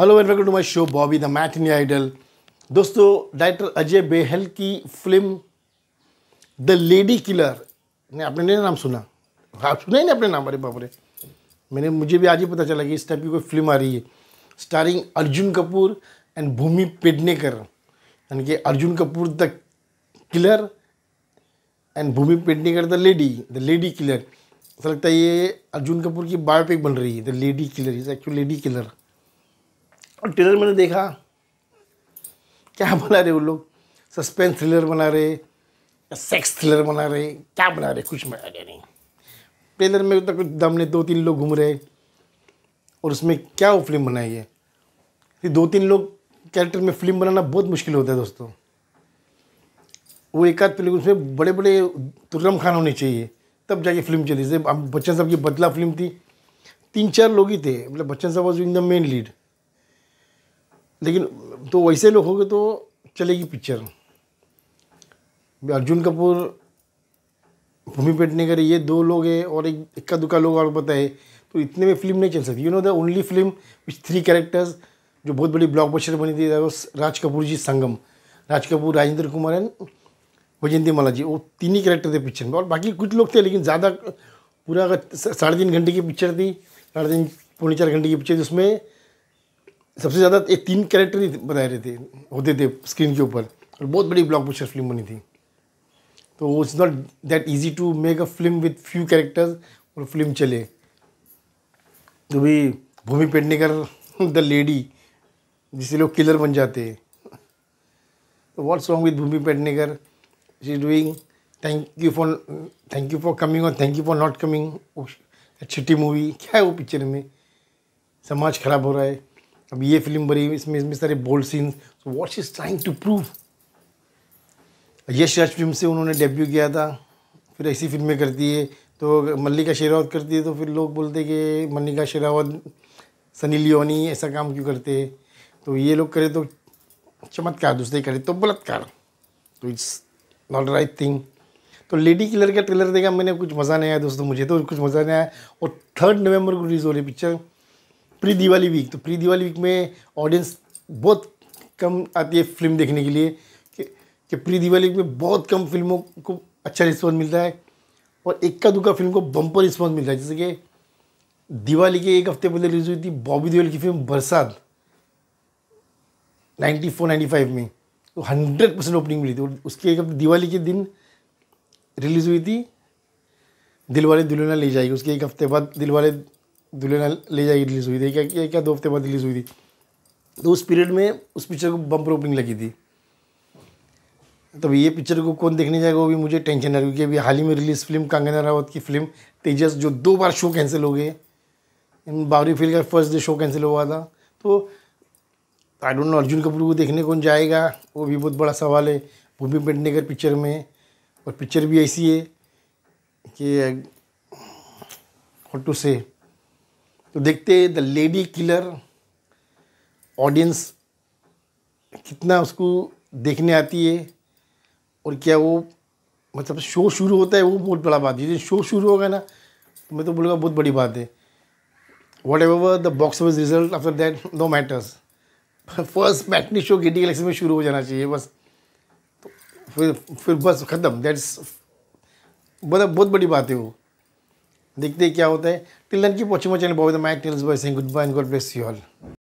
hello and welcome to my show Bobby the in idol दोस्तों director Ajay Behl की film the lady killer ने आपने नहीं नाम सुना आप हाँ, सुना ही नहीं अपने नाम अरे बाप रे मैंने मुझे भी आज ही पता चला कि इस टाइप की कोई फिल्म आ रही है स्टारिंग अर्जुन कपूर एंड भूमि पेडनेकर यानी कि Arjun Kapoor the killer and Bhumi Pednekar the lady the lady killer ऐसा लगता है ये अर्जुन कपूर की बायोपिक बन रही है the lady killer is actual lady killer और ट्रेलर मैंने देखा क्या बना रहे वो लोग सस्पेंस थ्रिलर बना रहे या सेक्स थ्रिलर बना रहे क्या बना रहे कुछ बना रहे नहीं ट्रेलर में तो कुछ दम ने दो तीन लोग घूम रहे और उसमें क्या वो फिल्म बनाई है कि दो तीन लोग कैरेक्टर में फिल्म बनाना बहुत मुश्किल होता है दोस्तों वो एक आध फिल्म उसमें बड़े बड़े तुर्रम खान होने चाहिए तब जाके फिल्म चली जैसे बच्चन साहब की बदला फिल्म थी तीन चार लोग ही थे मतलब बच्चन साहब was in the main lead लेकिन तो वैसे लोग होंगे तो चलेगी पिक्चर अर्जुन कपूर भूमि पेटनेकर ये दो लोग हैं और एक इक्का दुक्का लोग और पता है तो इतने में फिल्म नहीं चल सकती you know the only film which three characters जो बहुत बड़ी ब्लॉकबस्टर बनी थी राज कपूर जी संगम राज कपूर राजेंद्र कुमार एंड वजयंती माला जी वो तीन ही कैरेक्टर थे पिक्चर में और बाकी कुछ लोग थे लेकिन ज़्यादा पूरा अगर साढ़े तीन घंटे की पिक्चर थी साढ़े तीन पौने चार घंटे की पिक्चर थी उसमें सबसे ज़्यादा एक तीन कैरेक्टर ही बनाए रहे थे होते थे स्क्रीन के ऊपर और बहुत बड़ी ब्लॉक पोस्टर फिल्म बनी थी तो it's not that easy to make a film with few characters और फिल्म चले तो भी भूमि पेडनेकर द लेडी जिसे लोग किलर बन जाते हैं what wrong with Bhumi Pednekar she is doing thank you for thank you for coming और thank you for not coming shitty movie क्या है वो पिक्चर में समाज खराब हो रहा है अब ये फिल्म बनी इसमें इसमें सारे bold scenes what is trying to prove Yash Raj film से उन्होंने डेब्यू किया था फिर ऐसी फिल्में करती है तो मल्लिका शेरावत करती है तो फिर लोग बोलते कि मल्लिका शेरावत सनी लियोनी ऐसा काम क्यों करते है तो ये लोग करे तो चमत्कार दूसरे करे तो बलात्कार तो इट्स नॉट राइट थिंग तो लेडी किलर का ट्रेलर देखा मैंने कुछ मज़ा नहीं आया दोस्तों मुझे तो कुछ मज़ा नहीं आया और थर्ड नवंबर को रिलीज़ हो रही पिक्चर प्री दिवाली वीक तो प्री दिवाली वीक में ऑडियंस बहुत कम आती है फिल्म देखने के लिए कि, प्री दिवाली वीक में बहुत कम फिल्मों को अच्छा रिस्पॉन्स मिलता है और इक्का दुक्का फिल्म को बम्पर रिस्पॉन्स मिलता है जैसे कि दिवाली के एक हफ्ते पहले रिलीज हुई थी बॉबी देवल की फिल्म बरसात 94 95 में तो हंड्रेड परसेंट ओपनिंग मिली थी उसके एक हफ्ते दिवाली के दिन रिलीज़ हुई थी दिलवाले दुल्हनिया ले जाएगी उसके एक हफ्ते बाद दिलवाले दुल्हन ले जाएगी रिलीज़ हुई थी क्या क्या क्या दो हफ्ते बाद रिलीज़ हुई थी तो उस पीरियड में उस पिक्चर को बम्पर ओपनिंग लगी थी तो ये पिक्चर को कौन देखने जाएगा वो भी मुझे टेंशन है क्योंकि अभी हाल ही में रिलीज़ फिल्म कांगना रावत की फिल्म तेजस जो दो बार शो कैंसिल हो गए बावरी फिल्म का फर्स्ट डे शो कैंसिल हुआ था तो I don't know Arjun Kapoor को देखने कौन जाएगा वो भी बहुत बड़ा सवाल है भूमि पेडनेकर पिक्चर में और पिक्चर भी ऐसी है कि वॉट टू से तो देखते द लेडी किलर ऑडियंस कितना उसको देखने आती है और क्या वो मतलब शो शुरू होता है वो बहुत बड़ा बात है शो शुरू होगा ना तो मैं तो बोलूँगा बहुत बड़ी बात है whatever the box office result after that no matters first matinee show Gaiety Galaxy में शुरू हो जाना चाहिए बस तो फिर फिर बस ख़त्म दैट्स मतलब बहुत बड़ी बात है वो देखते हैं क्या होता है till keep watching my channel boy the tills boy Singh goodbye and God bless you all